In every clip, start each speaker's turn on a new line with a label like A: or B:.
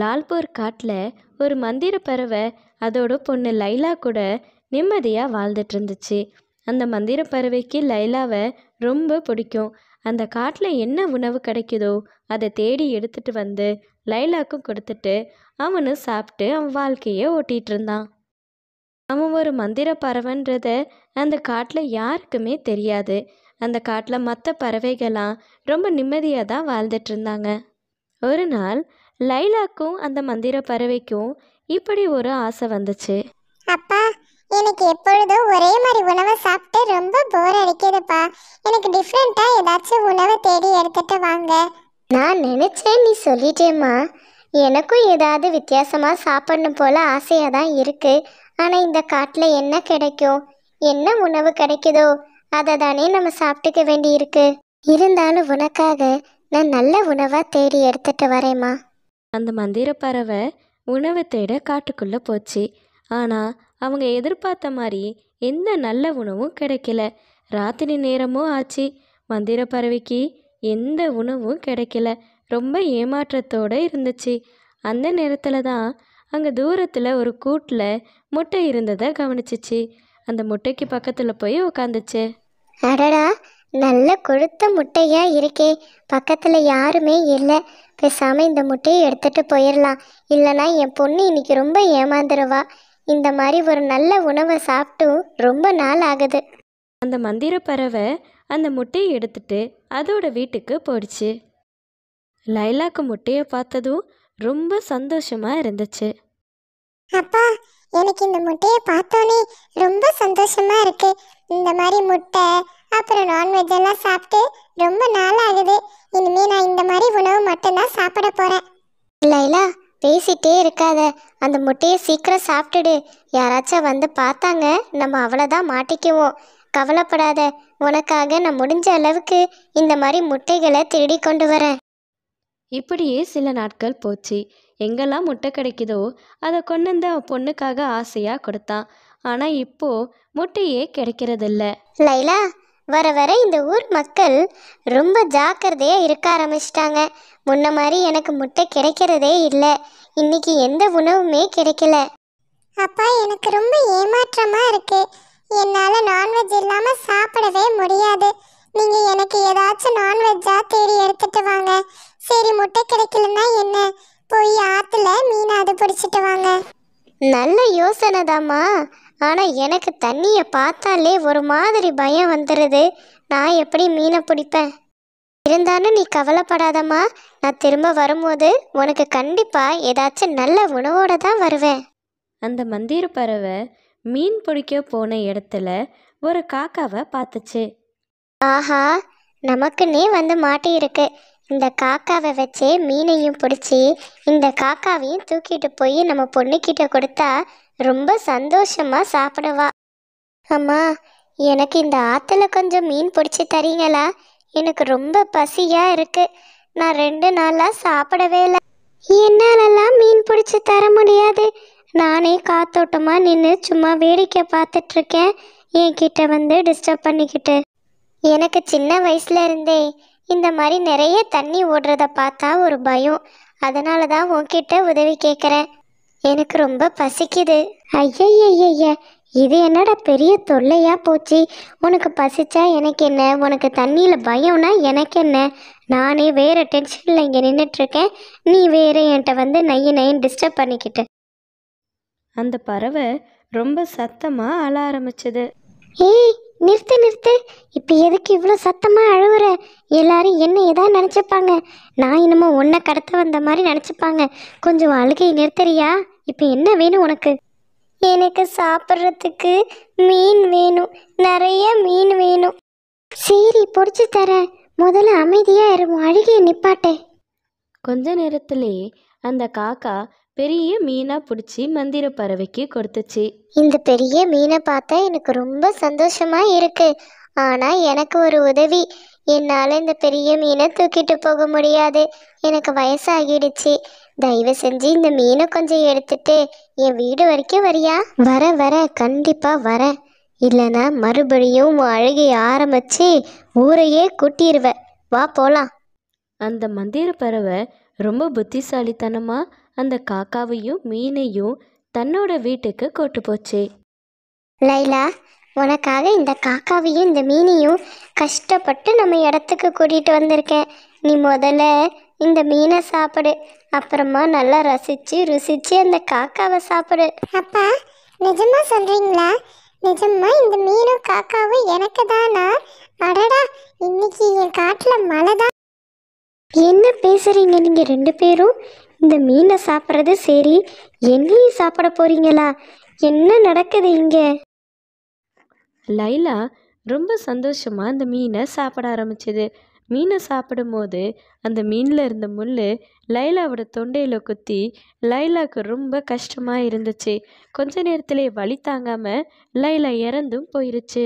A: லால்பூர் காட்டில் ஒரு மந்திர பறவை அதோட பொண்ணு லைலா கூட நிம்மதியாக வாழ்ந்துட்டு இருந்துச்சு அந்த மந்திர பறவைக்கு லைலாவை ரொம்ப பிடிக்கும் அந்த காட்டில் என்ன உணவு கிடைக்குதோ அதை தேடி எடுத்துகிட்டு வந்து லைலாக்கும் கொடுத்துட்டு அவனும் சாப்பிட்டு அவன் வாழ்க்கையை ஓட்டிகிட்டு இருந்தான் அவன் ஒரு மந்திர பறவைன்றத அந்த காட்டில் யாருக்குமே தெரியாது அந்த காட்டில் மற்ற பறவைகள்லாம் ரொம்ப நிம்மதியாக தான் வாழ்ந்துட்டு இருந்தாங்க ஒரு நாள் லைலாக்கும் அந்த மந்திர பறவைக்கும் இப்படி ஒரு ஆசை வந்துச்சு
B: அப்பா எனக்கு எப்பொழுதும் ஒரே மாதிரி உணவை சாப்பிட்டு ரொம்ப போர் அடிக்குதுப்பா எனக்கு டிஃப்ரெண்ட்டாக ஏதாச்சும் உணவை தேடி எடுத்துட்டு வாங்க நான் நினச்சேன் நீ
C: சொல்லிட்டேம்மா எனக்கும் ஏதாவது வித்தியாசமாக சாப்பிடணும் போல் ஆசையாக தான் இருக்குது ஆனால் இந்த காட்டில் என்ன கிடைக்கும் என்ன உணவு கிடைக்குதோ அதை தானே நம்ம சாப்பிட்டுக்க வேண்டியிருக்கு இருந்தாலும் உனக்காக நான் நல்ல உணவாக தேடி எடுத்துகிட்டு வரேம்மா அந்த மந்திர பறவை உணவு தேட காட்டுக்குள்ளே போச்சு
A: ஆனால் அவங்க எதிர்பார்த்த மாதிரி எந்த நல்ல உணவும் கிடைக்கல ராத்திரி நேரமும் ஆச்சு மந்திர பறவைக்கு எந்த உணவும் கிடைக்கல ரொம்ப ஏமாற்றத்தோடு இருந்துச்சு அந்த நேரத்தில் தான் அங்கே தூரத்தில் ஒரு கூட்டில் முட்டை இருந்ததை கவனிச்சிச்சு அந்த முட்டைக்கு பக்கத்தில் போய் உக்காந்துச்சு
C: அடடா நல்ல கொழுத்த முட்டையாக இருக்கே பக்கத்தில் யாருமே இல்லை பேசாமல் இந்த முட்டையை எடுத்துகிட்டு போயிடலாம் இல்லைனா என் பொண்ணு இன்றைக்கி ரொம்ப ஏமாந்துருவா இந்த மாதிரி ஒரு நல்ல உணவை சாப்பிட்டும் ரொம்ப நாள் ஆகுது அந்த மந்திர பறவை
A: அந்த முட்டையை எடுத்துட்டு அதோட வீட்டுக்கு போயிடுச்சு லைலாக்கு
B: முட்டையை பார்த்ததும் ரொம்ப சந்தோஷமாக இருந்துச்சு அப்பா எனக்கு இந்த முட்டையை பார்த்தோன்னே ரொம்ப சந்தோஷமாக இருக்குது இந்த மாதிரி முட்டை அப்புறம் நான்வெஜ் எல்லாம் சாப்பிட்டு ரொம்ப நாள் ஆகுது இனிமே நான் இந்த மாதிரி உணவு மட்டும்தான் சாப்பிட போறேன் லைலா பேசிட்டே இருக்காத அந்த முட்டையை சீக்கிரம் சாப்பிட்டுடு
C: யாராச்சும் வந்து பார்த்தாங்க நம்ம அவ்வளோதான் மாட்டிக்குவோம் கவலைப்படாத உனக்காக நான் முடிஞ்ச அளவுக்கு இந்த மாதிரி முட்டைகளை திருடி கொண்டு வரேன் இப்படியே
A: சில நாட்கள் போச்சு எங்கெல்லாம் முட்டை கிடைக்குதோ அதை கொண்டு வந்து பொண்ணுக்காக
C: ஆசையாக கொடுத்தான் ஆனால் இப்போ முட்டையே கிடைக்கிறதில்ல லைலா வர வர இந்த ஊர் மக்கள் ரொம்ப ஜாக்கிரதையாக இருக்க ஆரம்பிச்சிட்டாங்க முன்ன மாதிரி
B: எனக்கு முட்டை கிடைக்கிறதே இல்லை இன்னைக்கு எந்த உணவுமே கிடைக்கல அப்பா எனக்கு ரொம்ப ஏமாற்றமாக இருக்கு என்னால் நான்வெஜ் இல்லாமல் சாப்பிடவே முடியாது நீங்கள் எனக்கு ஏதாச்சும் நான்வெஜ்ஜாக தேடி எடுத்துட்டு வாங்க சரி முட்டை கிடைக்கலன்னா என்ன போய் ஆற்றுல அது பிடிச்சிட்டு வாங்க நல்ல யோசனை
C: தாம்மா ஆனால் எனக்கு தண்ணியை பார்த்தாலே ஒரு மாதிரி பயம் வந்துடுது நான் எப்படி மீனை பிடிப்பேன் இருந்தாலும் நீ கவலைப்படாதம்மா நான் திரும்ப வரும்போது உனக்கு கண்டிப்பாக ஏதாச்சும் நல்ல உணவோடு தான் வருவேன் அந்த மந்திர
A: பறவை மீன் பிடிக்க போன இடத்துல ஒரு காக்காவை பார்த்துச்சு
C: ஆஹா நமக்குன்னே வந்து மாட்டியிருக்கு இந்த காக்காவை வச்சே மீனையும் பிடிச்சி இந்த காக்காவையும் தூக்கிட்டு போய் நம்ம பொண்ணுக்கிட்ட கொடுத்தா ரொம்ப சந்தோஷமாக சாப்பிடுவா அம்மா எனக்கு இந்த ஆற்றுல கொஞ்சம் மீன் பிடிச்சி தரீங்களா எனக்கு ரொம்ப பசியாக இருக்குது நான் ரெண்டு நாளாக சாப்பிடவே இல்லை என்னாலெல்லாம் மீன் பிடிச்சி தர முடியாது நானே காத்தோட்டமா நின்று சும்மா வேடிக்கை பார்த்துட்ருக்கேன் என்கிட்ட வந்து டிஸ்டர்ப் பண்ணிக்கிட்டு எனக்கு சின்ன வயசுல இருந்தே இந்த மாதிரி நிறைய தண்ணி ஓடுறத பார்த்தா ஒரு பயம் அதனால தான் உன்கிட்ட உதவி கேட்குறேன் எனக்கு ரொம்ப பசிக்குது ஐயய்யய்ய இது என்னடா பெரிய தொல்லையா போச்சு உனக்கு பசிச்சா எனக்கு என்ன உனக்கு தண்ணியில் பயம்னா எனக்கு என்ன நானே வேறு டென்ஷனில் இங்கே நின்றுட்டுருக்கேன் நீ வேறு என்கிட்ட வந்து நைய நையன் டிஸ்டர்ப் பண்ணிக்கிட்ட
A: அந்த பறவை ரொம்ப சத்தமாக அழ ஆரம்பிச்சது
C: ஏய் நிறுத்து நிறுத்து இப்போ எதுக்கு இவ்வளோ சத்தமாக அழுகுற எல்லாரும் என்ன ஏதாவது நினச்சிப்பாங்க நான் இன்னமும் ஒன்றை கடத்த வந்த மாதிரி நினச்சிப்பாங்க கொஞ்சம் அழுகை நிறுத்துறியா இப்போ என்ன வேணும் உனக்கு எனக்கு சாப்பிட்றதுக்கு மீன் வேணும் நிறைய மீன் வேணும் சரி பிடிச்சி தரேன் முதல்ல அமைதியாக இருக்கும் அழுகிய நிப்பாட்டேன்
A: கொஞ்ச நேரத்திலே அந்த காக்கா பெரிய மீனாக பிடிச்சி மந்திர பறவைக்கு கொடுத்துச்சு
C: இந்த பெரிய மீனை பார்த்தா எனக்கு ரொம்ப சந்தோஷமாக இருக்குது ஆனால் எனக்கு ஒரு உதவி என்னால் இந்த பெரிய மீனை தூக்கிட்டு போக முடியாது எனக்கு வயசாகிடுச்சு தயவு செஞ்சு இந்த மீனை கொஞ்சம் எடுத்துட்டு என் வீடு வரைக்கும் வரியா வர வர கண்டிப்பாக வர இல்லைனா மறுபடியும் அழகி ஆரம்பிச்சு ஊரையே கூட்டிடுவ வா போகலாம்
A: அந்த மந்திர பறவை ரொம்ப புத்திசாலித்தனமாக அந்த காக்காவையும் மீனையும் தன்னோட வீட்டுக்கு கூட்டு
C: போச்சு லைலா உனக்காக இந்த காக்காவையும் இந்த மீனையும் கஷ்டப்பட்டு நம்ம இடத்துக்கு கூட்டிகிட்டு வந்திருக்கேன் நீ முதல்ல இந்த மீனை சாப்பிடு அப்புறமா நல்லா ரசித்து ருசித்து அந்த காக்காவை சாப்பிடு அப்பா
B: நிஜமாக சொல்கிறீங்களா நிஜமா இந்த மீனும் காக்காவும் எனக்கு தானா அடடா இன்னைக்கு என் காட்டில் மழை தான் என்ன பேசுகிறீங்க நீங்கள் ரெண்டு
C: பேரும் இந்த மீனை சாப்பிட்றது சரி என்னையும் சாப்பிட போகிறீங்களா என்ன நடக்குது இங்கே லைலா ரொம்ப சந்தோஷமாக அந்த
A: மீனை சாப்பிட ஆரம்பிச்சது மீனை சாப்பிடும்போது அந்த மீனில் இருந்த முள் லைலாவோட தொண்டையில் குத்தி லைலாவுக்கு ரொம்ப கஷ்டமாக இருந்துச்சு கொஞ்ச நேரத்திலே வழி தாங்காமல் லைலா இறந்தும் போயிருச்சு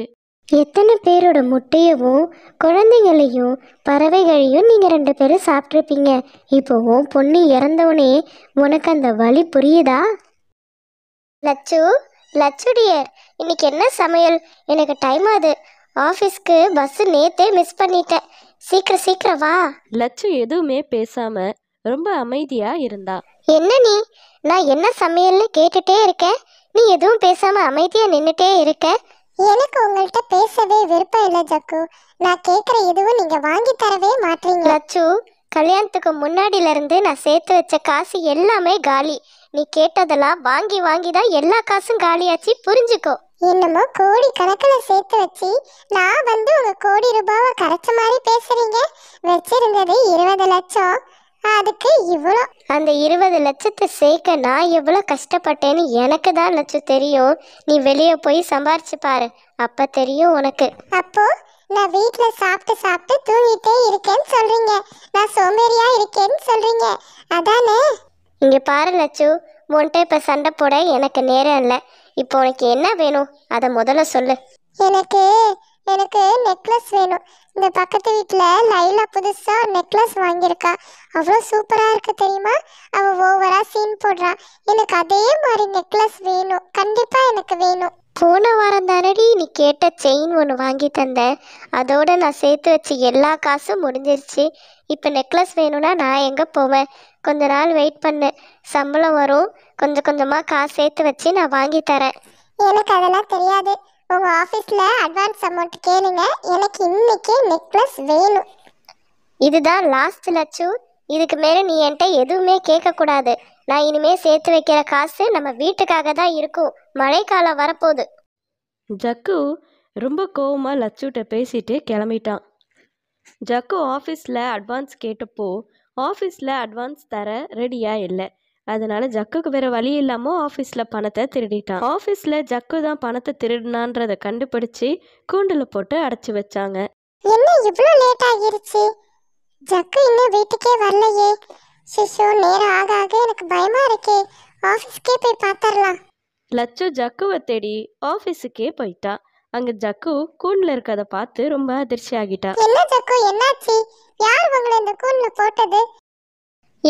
C: எத்தனை பேரோட முட்டையவும் குழந்தைங்களையும் பறவைகளையும் நீங்கள் ரெண்டு பேரும் சாப்பிட்ருப்பீங்க இப்போ பொண்ணு இறந்தவுடனே உனக்கு அந்த வழி புரியுதா லச்சு லட்சுடியர் இன்னைக்கு என்ன சமையல் எனக்கு டைம் ஆகுது ஆஃபீஸ்க்கு பஸ்ஸு நேத்தே மிஸ் பண்ணிட்டேன் சீக்கிரம் சீக்கிரம் வா லட்சு எதுவுமே பேசாம ரொம்ப அமைதியா இருந்தா என்ன நீ நான் என்ன சமையல்னு கேட்டுட்டே இருக்கேன் நீ எதுவும் பேசாம அமைதியா நின்னுட்டே இருக்க எனக்கு உங்கள்கிட்ட பேசவே விருப்பம் இல்லை ஜக்கு நான் கேட்குற எதுவும் நீங்க வாங்கி தரவே மாட்டீங்க லட்சு கல்யாணத்துக்கு முன்னாடியிலேருந்து இருந்து நான் சேர்த்து வச்ச காசு எல்லாமே காலி நீ கேட்டதெல்லாம் வாங்கி வாங்கி தான் எல்லா காசும்
B: காலியாச்சு புரிஞ்சுக்கோ என்னமோ கோடி கணக்கில் சேர்த்து வச்சு நான் வந்து உங்க கோடி ரூபாவை கரைச்ச மாதிரி பேசுறீங்க வச்சிருந்தது இருபது லட்சம் அதுக்கு
C: இவ்வளோ அந்த இருபது லட்சத்தை சேர்க்க நான் எவ்வளோ கஷ்டப்பட்டேன்னு எனக்கு தான் லட்சம் தெரியும் நீ வெளியே போய் சம்பாரிச்சு பாரு அப்போ தெரியும் உனக்கு
B: அப்போ நான் வீட்டில் சாப்பிட்டு சாப்பிட்டு தூங்கிட்டே இருக்கேன்னு சொல்றீங்க நான் சோம்பேறியா இருக்கேன்னு சொல்றீங்க அதானே
C: இங்கே பாரு லட்சு உன்ட்ட இப்போ சண்டை போட எனக்கு நேரம் இல்லை இப்போ உனக்கு என்ன வேணும் அதை முதல்ல சொல்லு
B: எனக்கு எனக்கு நெக்லஸ் வேணும் இந்த பக்கத்து வீட்டில் லைலா புதுசாக நெக்லஸ் வாங்கியிருக்கா அவ்வளோ சூப்பராக இருக்கு தெரியுமா அவள் ஓவராக சீன் போடுறா எனக்கு அதே மாதிரி நெக்லஸ் வேணும் கண்டிப்பாக எனக்கு வேணும் போன வாரம் தானடி
C: நீ கேட்ட செயின் ஒன்று வாங்கி தந்தேன் அதோட நான் சேர்த்து வச்சு எல்லா காசும் முடிஞ்சிருச்சு இப்போ நெக்லஸ் வேணும்னா நான் எங்கே போவேன் கொஞ்ச நாள் வெயிட் பண்ணு சம்பளம் வரும் கொஞ்சம் கொஞ்சமாக காசு சேர்த்து வச்சு நான் வாங்கி தரேன்
B: எனக்கு அதெல்லாம் தெரியாது உங்கள் ஆஃபீஸில் அட்வான்ஸ் அமௌண்ட் கேளுங்க எனக்கு இன்னைக்கு நெக்லஸ் வேணும் இதுதான் லாஸ்ட் லட்சம் இதுக்கு மேலே நீ என்கிட்ட
C: எதுவுமே கேட்கக்கூடாது நான் இனிமே சேர்த்து வைக்கிற காசு நம்ம வீட்டுக்காக தான் இருக்கும் மழைக்காலம் வரப்போகுது ஜக்கு
A: ரொம்ப கோவமாக லச்சுட்ட பேசிட்டு கிளம்பிட்டான் ஜக்கு ஆஃபீஸில் அட்வான்ஸ் கேட்டப்போ ஆஃபீஸில் அட்வான்ஸ் தர ரெடியாக இல்லை அதனால ஜக்குக்கு வேற வழி இல்லாமல் ஆஃபீஸில் பணத்தை திருடிட்டான் ஆஃபீஸில் ஜக்கு தான் பணத்தை திருடினான்றத கண்டுபிடிச்சு கூண்டில் போட்டு அடைச்சி வச்சாங்க
B: என்ன இவ்வளோ லேட் ஆகிருச்சு ஜக்கு இன்னும் வீட்டுக்கே வரலையே ஷிஷோ நேரம் ஆக ஆக எனக்கு பயமா இருக்கே ஆஃபீஸ்க்கே போய் பார்த்தரலாம்
A: லச்சு ஜக்குவை தேடி ஆஃபீஸுக்கே போயிட்டா அங்க ஜக்கு கூண்ல இருக்கத பார்த்து ரொம்ப அதிர்ச்சி ஆகிட்டா
B: என்ன ஜக்கு என்னாச்சு யார் உங்களை இந்த கூண்ல போட்டது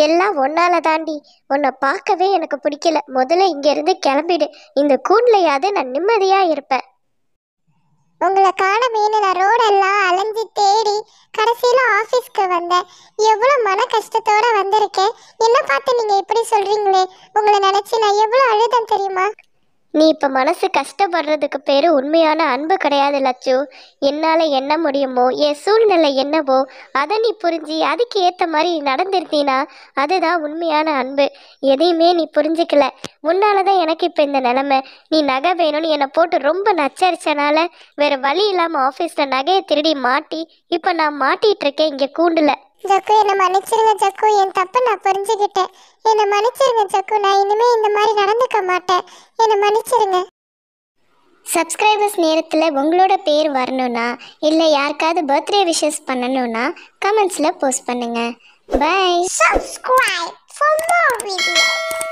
C: எல்லாம் ஒன்னால தாண்டி உன்னை பார்க்கவே எனக்கு பிடிக்கல முதல்ல இங்க இருந்து கிளம்பிடு இந்த
B: கூண்லையாவது நான் நிம்மதியா இருப்பேன் உங்களை காணமேனு நான் ரோடெல்லாம் அலைஞ்சு தேடி கடைசியில் ஆஃபீஸ்க்கு வந்தேன் எவ்வளோ மன கஷ்டத்தோடு வந்திருக்கேன் என்ன பார்த்து நீங்கள் எப்படி சொல்கிறீங்களே உங்களை நினச்சி நான் எவ்வளோ அழுதம் தெரியுமா
C: நீ இப்போ மனசு கஷ்டப்படுறதுக்கு பேர் உண்மையான அன்பு கிடையாது லட்சு என்னால் என்ன முடியுமோ என் சூழ்நிலை என்னவோ அதை நீ புரிஞ்சு அதுக்கு ஏற்ற மாதிரி நடந்திருந்தீனா அதுதான் உண்மையான அன்பு எதையுமே நீ புரிஞ்சுக்கல உன்னால தான் எனக்கு இப்போ இந்த நிலமை நீ நகை வேணும்னு என்னை போட்டு ரொம்ப நச்சரிச்சனால வேறு வழி இல்லாமல் ஆஃபீஸில் நகையை திருடி மாட்டி இப்போ நான் மாட்டிகிட்ருக்கேன் இங்கே கூண்டில்
B: ஜக்கு என்னை மன்னிச்சிருங்க ஜக்கு என் தப்பை நான் புரிஞ்சுக்கிட்டேன் என்னை மன்னிச்சிருங்க ஜக்கு நான் இனிமே இந்த மாதிரி நடந்துக்க மாட்டேன் என்னை மன்னிச்சிருங்க சப்ஸ்கிரைபர்ஸ் நேரத்தில் உங்களோட பேர் வரணும்னா இல்லை யாருக்காவது
C: பர்த்டே விஷஸ் பண்ணணும்னா கமெண்ட்ஸில் போஸ்ட் பண்ணுங்கள் பை
B: சப்ஸ்கிரைப் ஃபார் மோர்